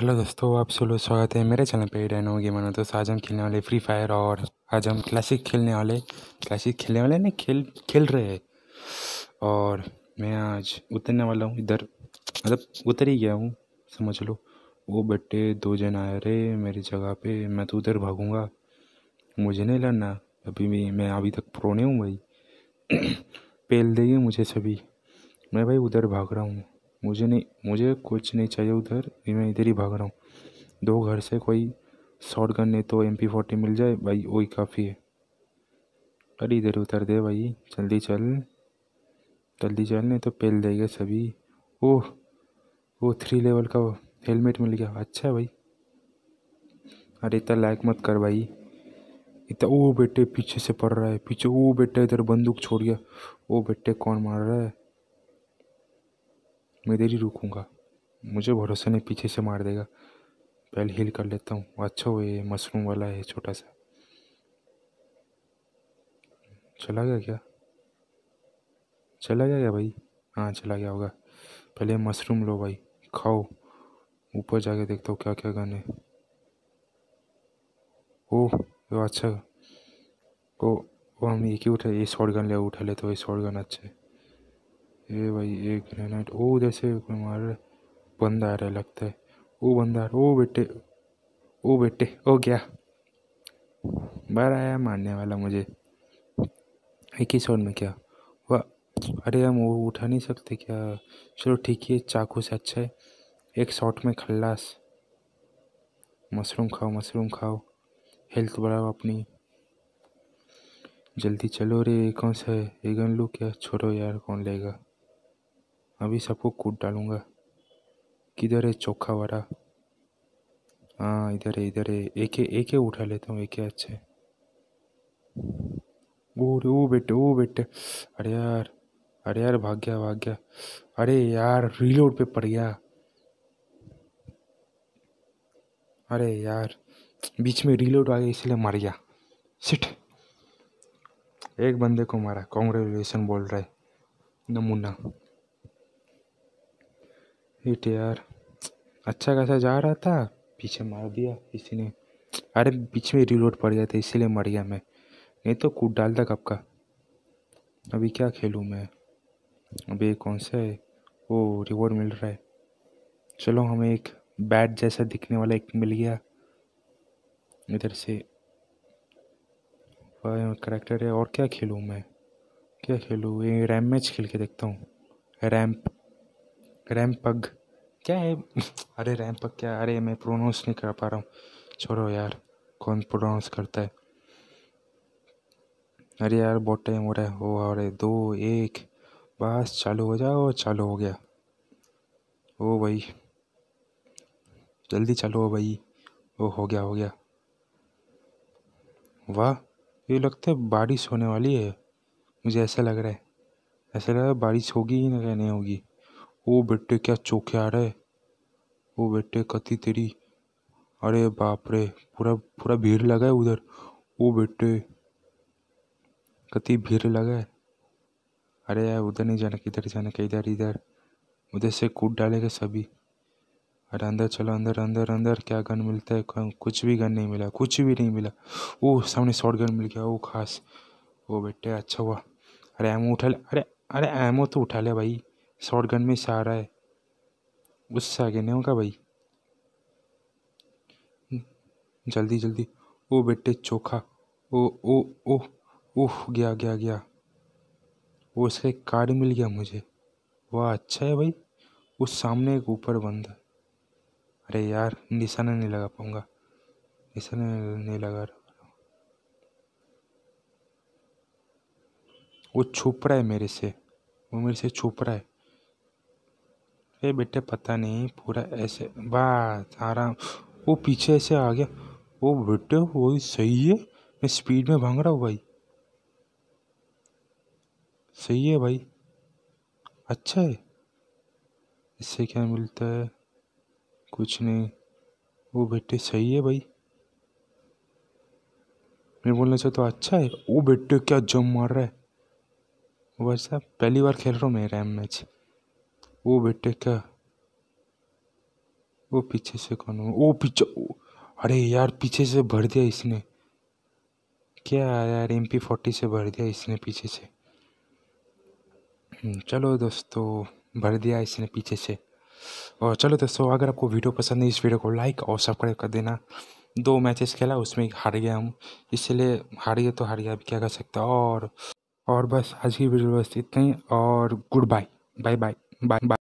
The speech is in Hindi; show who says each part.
Speaker 1: हेलो दोस्तों आप सब लोग स्वागत है मेरे चैनल पे डैनो गेम में तो आज हम खेलने वाले फ्री फायर और आज हम क्लासिक खेलने वाले क्लासिक खेलने वाले नहीं खेल खेल रहे हैं और मैं आज उतरने वाला हूँ इधर मतलब उतर ही गया हूँ समझ लो वो बट्टे दो जन आए रे मेरी जगह पे मैं तो उधर भागूँगा मुझे नहीं लड़ना अभी भी मैं अभी तक प्रोने हूँ भाई पेल देंगे मुझे सभी मैं भाई उधर भाग रहा हूँ मुझे नहीं मुझे कुछ नहीं चाहिए उधर मैं इधर ही भाग रहा हूँ दो घर से कोई शॉर्ट गन नहीं तो एम पी फोर्टी मिल जाए भाई वही काफ़ी है अरे इधर उतर दे भाई जल्दी चल जल्दी चल नहीं तो पेल देगा सभी ओह वो थ्री लेवल का हेलमेट मिल गया अच्छा है भाई अरे इतना लाइक मत कर भाई इतना ओ बेटे पीछे से पड़ रहा है पीछे ओ बेटे इधर बंदूक छोड़ गया ओ बेटे कौन मार रहा है मैं देरी रुकूंगा मुझे भरोसा नहीं पीछे से मार देगा पहले हिल कर लेता हूँ अच्छा वो ये मशरूम वाला है छोटा सा चला गया क्या चला गया क्या भाई हाँ चला गया होगा पहले मशरूम लो भाई खाओ ऊपर जाके देखता हूँ क्या क्या गन है ओह तो अच्छा ओ वो हम एक ही उठा ये शॉर्ट गन ले उठा ले तो ये शॉर्ट गन अच्छा है ए भाई एक ग्रेनाइट ओ जैसे मार बंदा आ रहा लगता है ओ बंदा ओ बेटे ओ बेटे ओ गया बार आया मारने वाला मुझे एक ही शॉट में क्या वाह अरे हम वो उठा नहीं सकते क्या चलो ठीक है चाकू से अच्छा है एक शॉट में खल्लास मशरूम खाओ मशरूम खाओ हेल्थ बढ़ाओ अपनी जल्दी चलो रे कौन सा है एगन गन क्या छोड़ो यार कौन लेगा अभी सबको कूट डालूँगा किधर है चोखा वाला हाँ इधर है इधर है एक है एक है उठा लेता हूँ एक है अच्छे ओ ओ बेटे ओ बेटे अरे यार अरे यार भाग गया भाग गया अरे यार रीलोड पे पड़ गया अरे यार बीच में रीलोड आ गया इसलिए मर गया सिट एक बंदे को मारा कॉन्ग्रेचुलेसन बोल रहा है नमूना हिट तो यार अच्छा खासा जा रहा था पीछे मार दिया किसी ने अरे बीच में रिलोड पड़ जाते इसीलिए मर गया मैं नहीं तो कूद डालता कब का अभी क्या खेलूँ मैं अभी कौन सा है वो रिवॉर्ड मिल रहा है चलो हमें एक बैट जैसा दिखने वाला एक मिल गया इधर से करेक्टर है और क्या खेलूँ मैं क्या खेलूँ ये रैम मैच खेल के देखता हूँ रैम्प रैम पग क्या है अरे रैम पग क्या अरे मैं प्रोनाउंस नहीं कर पा रहा हूँ छोड़ो यार कौन प्रोनाउंस करता है अरे यार बहुत टाइम हो रहा है हो अरे दो एक बस चालू हो जाओ चालू हो गया ओ भाई जल्दी चालू हो भाई ओ हो गया हो गया वाह ये लगता है बारिश होने वाली है मुझे ऐसा लग रहा है ऐसा लग रहा है बारिश होगी ही नहीं होगी ओ बेटे क्या चौके आ रहे ओ बेटे कति तेरी अरे बाप रे पूरा पूरा भीड़ लगा है उधर ओ बेटे कति भीड़ लगा है अरे यार उधर नहीं जाना किधर जाना किधर इधर इधर उधर से कूद डालेगा सभी अरे अंदर चलो अंदर अंदर अंदर क्या गन मिलता है कुछ भी गन नहीं मिला कुछ भी नहीं मिला ओ सामने शॉर्ट गन मिल गया वो खास वो बेटे अच्छा हुआ अरे एमओ उठा ले अरे अरे एमओ तो उठा ले भाई शॉर्ट गन में रहा है उससे आगे नहीं होगा भाई जल्दी जल्दी ओ बेटे चोखा ओ ओ ओ ओह गया गया गया वो इसका कार्ड मिल गया मुझे वाह अच्छा है भाई उस सामने एक ऊपर बंद है अरे यार निशाना नहीं लगा पाऊँगा निशाना नहीं लगा वो छुप रहा है मेरे से वो मेरे से छुप रहा है अरे बेटे पता नहीं पूरा ऐसे बात आराम वो पीछे ऐसे आ गया वो बेटे वही सही है मैं स्पीड में भाग रहा हूँ भाई सही है भाई अच्छा है इससे क्या मिलता है कुछ नहीं वो बेटे सही है भाई मैं बोलना चाहता हूँ अच्छा है वो बेटे क्या जम मार रहा है वैसा पहली बार खेल रहा हूँ मैं रैम मैच वो बेटे क्या वो पीछे से कौन वो पीछे अरे यार पीछे से भर दिया इसने क्या यार एम पी फोर्टी से भर दिया इसने पीछे से हम्म, चलो दोस्तों भर दिया इसने पीछे से और चलो दोस्तों अगर आपको वीडियो पसंद है इस वीडियो को लाइक और सब्सक्राइब कर देना दो मैचेस खेला उसमें हार गया हूँ इसलिए हार गया तो हार गया अभी क्या कर सकता और और बस आज की वीडियो बस इतना ही और good bye bye bye bạn bạn